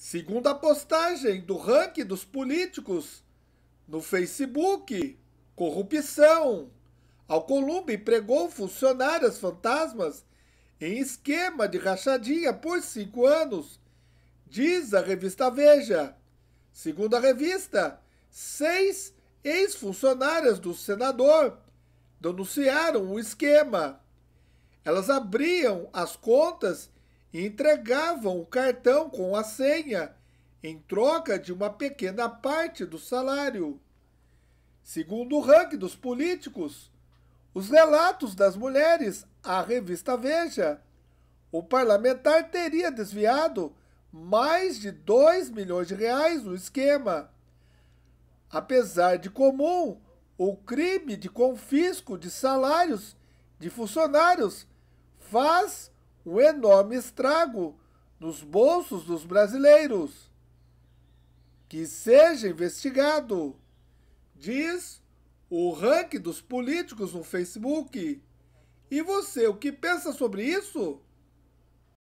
Segunda postagem do ranking dos políticos no Facebook. Corrupção. Alcolumbre pregou funcionárias fantasmas em esquema de rachadinha por cinco anos, diz a revista Veja. Segundo a revista, seis ex-funcionárias do senador denunciaram o esquema. Elas abriam as contas e entregavam o cartão com a senha em troca de uma pequena parte do salário. Segundo o ranking dos políticos, os relatos das mulheres à revista Veja, o parlamentar teria desviado mais de 2 milhões de reais no esquema. Apesar de comum, o crime de confisco de salários de funcionários faz um enorme estrago nos bolsos dos brasileiros. Que seja investigado, diz o ranking dos políticos no Facebook. E você, o que pensa sobre isso?